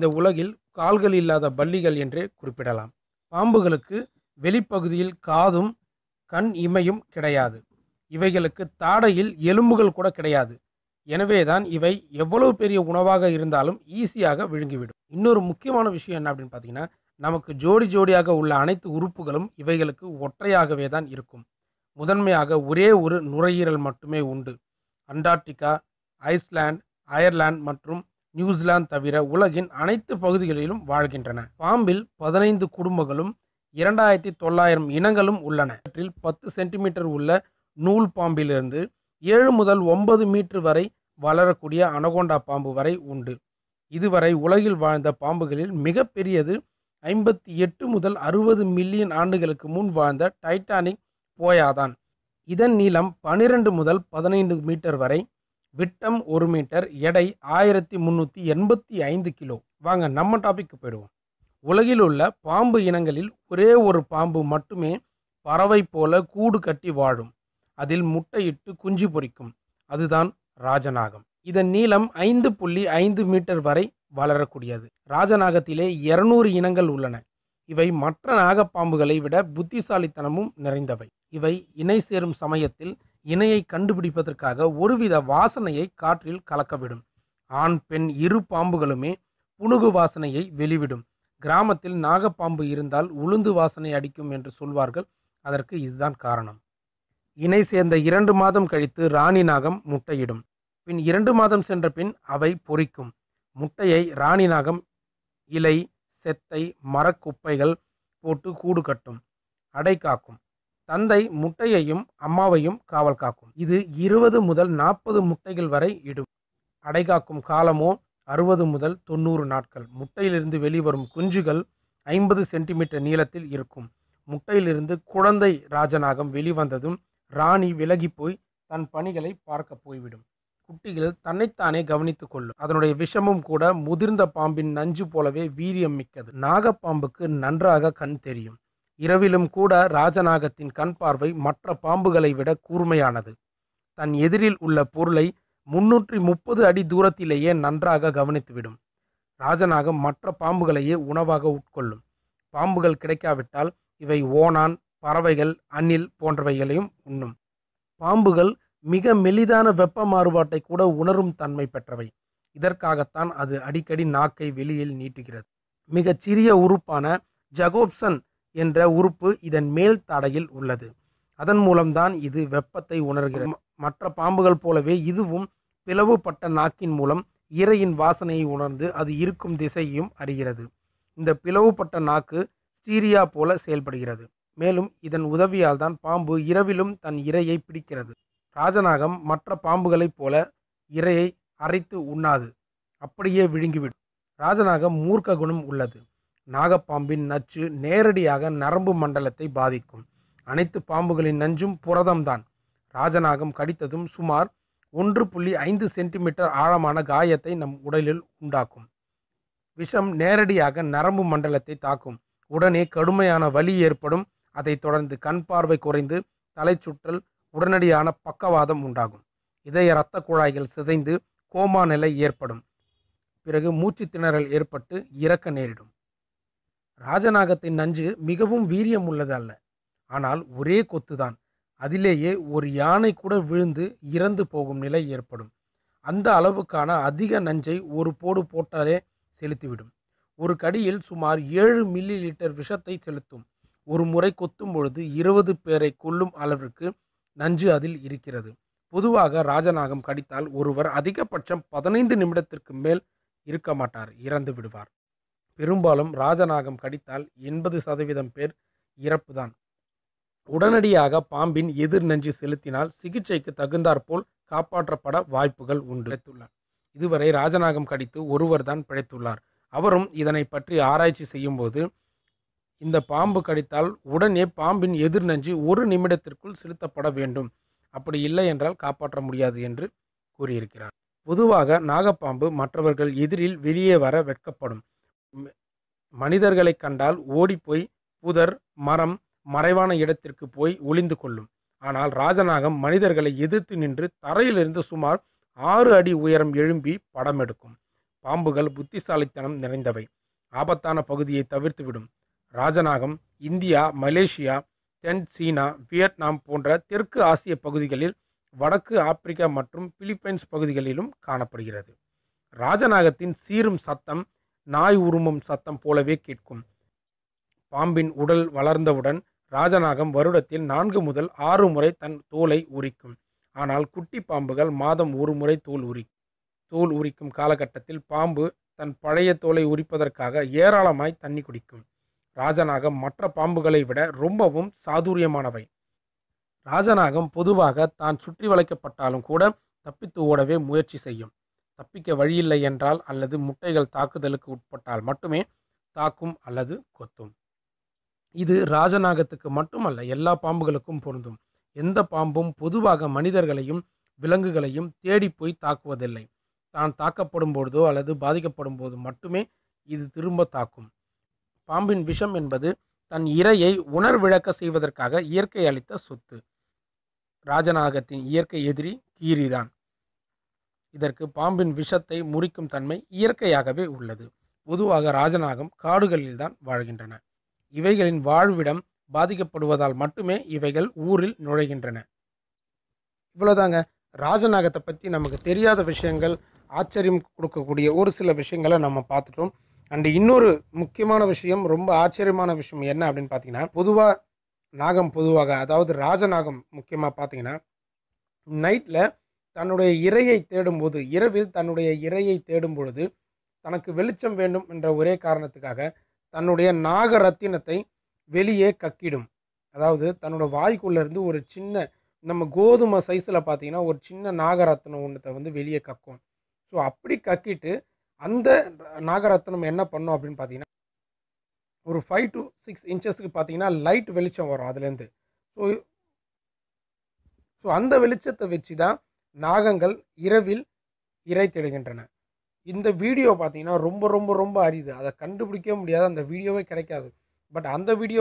இந்த உலகில் கால்கள் இல்லாத பள்ளிகள் என்றே குறிப்பிடலாம் பாம்புகளுக்கு வெளிப்பகுதியில் காதும் கண் இமையும் கிடையாது இவைகளுக்கு தாடையில் எலும்புகள் கூட கிடையாது எனவேதான் இவை எவ்வளவு பெரிய உணவாக இருந்தாலும் ஈஸியாக விழுங்கிவிடும் இன்னொரு முக்கியமான விஷயம் என்ன அப்படின்னு பார்த்தீங்கன்னா நமக்கு ஜோடி ஜோடியாக உள்ள அனைத்து உறுப்புகளும் இவைகளுக்கு ஒற்றையாகவே தான் இருக்கும் முதன்மையாக ஒரே ஒரு நுரையீரல் மட்டுமே உண்டு அண்டார்டிகா ஐஸ்லாண்ட் அயர்லாந்து மற்றும் நியூசிலாந்து தவிர உலகின் அனைத்து பகுதிகளிலும் வாழ்கின்றன பாம்பில் பதினைந்து குடும்பங்களும் இரண்டாயிரத்தி தொள்ளாயிரம் இனங்களும் உள்ளன இவற்றில் பத்து சென்டிமீட்டர் உள்ள நூல் பாம்பிலிருந்து ஏழு முதல் ஒன்பது மீட்டர் வரை வளரக்கூடிய அனகோண்டா பாம்பு வரை உண்டு இதுவரை உலகில் வாழ்ந்த பாம்புகளில் மிகப்பெரியது ஐம்பத்தி எட்டு முதல் அறுபது மில்லியன் ஆண்டுகளுக்கு முன் வாழ்ந்த டைட்டானிக் போயாதான் இதன் நீளம் பனிரெண்டு முதல் பதினைந்து மீட்டர் வரை விட்டம் ஒரு மீட்டர் எடை ஆயிரத்தி முந்நூற்றி எண்பத்தி ஐந்து கிலோ வாங்க நம்ம டாபிக்கு போயிடுவோம் உலகில் உள்ள பாம்பு இனங்களில் ஒரே ஒரு பாம்பு மட்டுமே பறவை போல கூடு கட்டி வாழும் அதில் முட்டையிட்டு குஞ்சு பொறிக்கும் அதுதான் ராஜநாகம் இதன் நீளம் ஐந்து புள்ளி ஐந்து மீட்டர் வரை வளரக்கூடியது ராஜநாகத்திலே இருநூறு இனங்கள் உள்ளன இவை மற்ற நாகப்பாம்புகளை விட புத்திசாலித்தனமும் நிறைந்தவை இவை இணை சேரும் சமயத்தில் இணையை கண்டுபிடிப்பதற்காக ஒருவித வாசனையை காற்றில் கலக்கவிடும் ஆண் பெண் இரு பாம்புகளுமே புணுகு வாசனையை வெளிவிடும் கிராமத்தில் நாகப்பாம்பு இருந்தால் உளுந்து வாசனை அடிக்கும் என்று சொல்வார்கள் அதற்கு இதுதான் காரணம் இணை சேர்ந்த இரண்டு மாதம் கழித்து ராணி நாகம் முட்டையிடும் பின் இரண்டு மாதம் சென்ற பின் அவை பொறிக்கும் முட்டையை ராணி நாகம் இலை செத்தை மரக்குப்பைகள் போட்டு கூடு கட்டும் அடை காக்கும் தந்தை முட்டையையும் அம்மாவையும் காவல் காக்கும் இது இருபது முதல் நாற்பது முட்டைகள் வரை இடும் அடைகாக்கும் காலமோ அறுபது முதல் தொண்ணூறு நாட்கள் முட்டையிலிருந்து வெளிவரும் குஞ்சுகள் ஐம்பது சென்டிமீட்டர் நீளத்தில் இருக்கும் முட்டையிலிருந்து குழந்தை ராஜநாகம் வெளிவந்ததும் ராணி விலகி போய் தன் பணிகளை பார்க்க போய்விடும் குட்டிகள் தன்னைத்தானே கவனித்துக் கொள்ளும் அதனுடைய விஷமும் கூட முதிர்ந்த பாம்பின் நஞ்சு போலவே வீரியம் மிக்கது நாகப்பாம்புக்கு நன்றாக கண் தெரியும் இரவிலும் கூட ராஜநாகத்தின் கண் பார்வை மற்ற பாம்புகளை விட கூர்மையானது தன் எதிரில் உள்ள பொருளை முன்னூற்றி முப்பது அடி தூரத்திலேயே நன்றாக கவனித்துவிடும் ராஜநாகம் மற்ற பாம்புகளையே உணவாக உட்கொள்ளும் பாம்புகள் கிடைக்காவிட்டால் இவை ஓனான் பறவைகள் அணில் போன்றவைகளையும் உண்ணும் பாம்புகள் மிக மெலிதான வெப்ப மாறுபாட்டை கூட உணரும் தன்மை பெற்றவை இதற்காகத்தான் அது அடிக்கடி நாக்கை வெளியில் நீட்டுகிறது மிகச் சிறிய உறுப்பான ஜகோப்சன் என்ற உறுப்பு இதன் மேல் தடையில் உள்ளது அதன் மூலம்தான் இது வெப்பத்தை உணர்கிறது மற்ற பாம்புகள் போலவே இதுவும் பிளவுபட்ட நாக்கின் மூலம் இறையின் வாசனையை உணர்ந்து அது இருக்கும் திசையையும் அறிகிறது இந்த பிளவுபட்ட நாக்கு ஸ்டீரியா போல செயல்படுகிறது மேலும் இதன் உதவியால் தான் பாம்பு இரவிலும் தன் இரையை பிடிக்கிறது ராஜநாகம் மற்ற பாம்புகளைப் போல இரையை அரைத்து உண்ணாது அப்படியே விழுங்கிவிடும் ராஜநாகம் மூர்க்க குணம் உள்ளது நாகப்பாம்பின் நச்சு நேரடியாக நரம்பு மண்டலத்தை பாதிக்கும் அனைத்து பாம்புகளின் நஞ்சும் புரதம்தான் ராஜநாகம் கடித்ததும் சுமார் ஒன்று புள்ளி ஐந்து சென்டிமீட்டர் ஆழமான காயத்தை நம் உடலில் உண்டாக்கும் விஷம் நேரடியாக நரம்பு மண்டலத்தை தாக்கும் உடனே கடுமையான வலி ஏற்படும் அதைத் தொடர்ந்து கண் பார்வை குறைந்து தலை சுற்றல் உடனடியான பக்கவாதம் உண்டாகும் இதய இரத்த குழாய்கள் சிதைந்து கோமா நிலை ஏற்படும் பிறகு மூச்சு திணறல் ஏற்பட்டு இறக்க நேரிடும் ராஜநாகத்தின் நஞ்சு மிகவும் வீரியம் உள்ளது அல்ல ஆனால் ஒரே கொத்துதான் அதிலேயே ஒரு யானை கூட விழுந்து இறந்து போகும் நிலை ஏற்படும் அந்த அளவுக்கான அதிக நஞ்சை ஒரு போடு போட்டாலே செலுத்திவிடும் ஒரு கடியில் சுமார் ஏழு மில்லி லிட்டர் விஷத்தை செலுத்தும் ஒரு முறை கொத்தும் பொழுது இருபது பேரை கொல்லும் அளவிற்கு நஞ்சு அதில் இருக்கிறது பொதுவாக ராஜநாகம் கடித்தால் ஒருவர் அதிகபட்சம் பதினைந்து நிமிடத்திற்கு மேல் இருக்க மாட்டார் இறந்து விடுவார் பெரும்பாலும் ராஜநாகம் கடித்தால் எண்பது சதவீதம் பேர் இறப்புதான் உடனடியாக பாம்பின் எதிர் நஞ்சு செலுத்தினால் சிகிச்சைக்கு தகுந்தாற்போல் காப்பாற்றப்பட வாய்ப்புகள் உண்டு இதுவரை ராஜநாகம் கடித்து ஒருவர் தான் பிழைத்துள்ளார் அவரும் இதனை பற்றி ஆராய்ச்சி செய்யும் போது இந்த பாம்பு கடித்தால் உடனே பாம்பின் எதிர் நஞ்சு ஒரு நிமிடத்திற்குள் செலுத்தப்பட வேண்டும் அப்படி இல்லை என்றால் காப்பாற்ற முடியாது என்று கூறியிருக்கிறார் பொதுவாக நாகப்பாம்பு மற்றவர்கள் எதிரில் வெளியே வர வெட்கப்படும் மனிதர்களை கண்டால் ஓடிப்போய் புதர் மரம் மறைவான இடத்திற்கு போய் ஒளிந்து கொள்ளும் ஆனால் ராஜநாகம் மனிதர்களை எதிர்த்து நின்று தரையிலிருந்து சுமார் ஆறு அடி உயரம் எழும்பி படம் எடுக்கும் பாம்புகள் புத்திசாலித்தனம் நிறைந்தவை ஆபத்தான பகுதியை தவிர்த்துவிடும் ராஜநாகம் இந்தியா மலேசியா தென் சீனா வியட்நாம் போன்ற தெற்கு ஆசிய பகுதிகளில் வடக்கு ஆப்பிரிக்கா மற்றும் பிலிப்பைன்ஸ் பகுதிகளிலும் காணப்படுகிறது ராஜநாகத்தின் சீரும் சத்தம் நாய் உருமும் சத்தம் போலவே கேட்கும் பாம்பின் உடல் வளர்ந்தவுடன் ராஜநாகம் வருடத்தில் நான்கு முதல் ஆறு முறை தன் தோலை உரிக்கும் ஆனால் குட்டி பாம்புகள் மாதம் ஒரு முறை தோல் உரி தோல் உரிக்கும் காலகட்டத்தில் பாம்பு தன் பழைய தோலை உரிப்பதற்காக ஏராளமாய் தண்ணி குடிக்கும் ராஜநாகம் மற்ற பாம்புகளை விட ரொம்பவும் சாதுரியமானவை ராஜநாகம் பொதுவாக தான் சுற்றி வளைக்கப்பட்டாலும் கூட தப்பித்து ஓடவே முயற்சி செய்யும் தப்பிக்க வழியில்லை என்றால் அல்லது முட்டைகள் தாக்குதலுக்கு உட்பட்டால் மட்டுமே தாக்கும் அல்லது கொத்தும் இது ராஜநாகத்துக்கு மட்டுமல்ல எல்லா பாம்புகளுக்கும் பொருந்தும் எந்த பாம்பும் பொதுவாக மனிதர்களையும் விலங்குகளையும் தேடி போய் தாக்குவதில்லை தான் தாக்கப்படும் பொழுதோ அல்லது பாதிக்கப்படும் போது மட்டுமே இது திரும்ப தாக்கும் பாம்பின் விஷம் என்பது தன் இரையை உணர்விழக்க செய்வதற்காக இயற்கை அளித்த சொத்து ராஜநாகத்தின் இயற்கை எதிரி கீரிதான் இதற்கு பாம்பின் விஷத்தை முறிக்கும் தன்மை இயற்கையாகவே உள்ளது பொதுவாக ராஜநாகம் காடுகளில்தான் வாழ்கின்றன இவைகளின் வாழ்விடம் பாதிக்கப்படுவதால் மட்டுமே இவைகள் ஊரில் நுழைகின்றன இவ்வளோதாங்க ராஜநாகத்தை பற்றி நமக்கு தெரியாத விஷயங்கள் ஆச்சரியம் கொடுக்கக்கூடிய ஒரு சில விஷயங்களை நம்ம பார்த்துட்டோம் அண்டு இன்னொரு முக்கியமான விஷயம் ரொம்ப ஆச்சரியமான விஷயம் என்ன அப்படின்னு பார்த்தீங்கன்னா பொதுவாக நாகம் பொதுவாக அதாவது ராஜநாகம் முக்கியமாக பார்த்தீங்கன்னா நைட்டில் தன்னுடைய இரையை தேடும்போது இரவில் தன்னுடைய இரையை தேடும் பொழுது தனக்கு வெளிச்சம் வேண்டும் என்ற ஒரே காரணத்துக்காக தன்னுடைய நாகரத்தினத்தை வெளியே கக்கிடும் அதாவது தன்னோட வாய்க்குள்ளேருந்து ஒரு சின்ன நம்ம கோதுமை சைஸில் பார்த்தீங்கன்னா ஒரு சின்ன நாகரத்தினம் ஒன்றத்தை வந்து வெளியே கக்கும் ஸோ அப்படி கக்கிட்டு அந்த நாகரத்தினம் என்ன பண்ணும் அப்படின்னு பார்த்தீங்கன்னா ஒரு ஃபைவ் டு சிக்ஸ் இன்ச்சஸ்க்கு பார்த்தீங்கன்னா லைட் வெளிச்சம் வரும் அதுலேருந்து ஸோ ஸோ அந்த வெளிச்சத்தை வச்சு தான் நாகங்கள் இரவில் இறை தேடுகின்றன இந்த வீடியோ பார்த்தீங்கன்னா ரொம்ப ரொம்ப ரொம்ப அரிது அதை கண்டுபிடிக்கவே முடியாது அந்த வீடியோவே கிடைக்காது பட் அந்த வீடியோ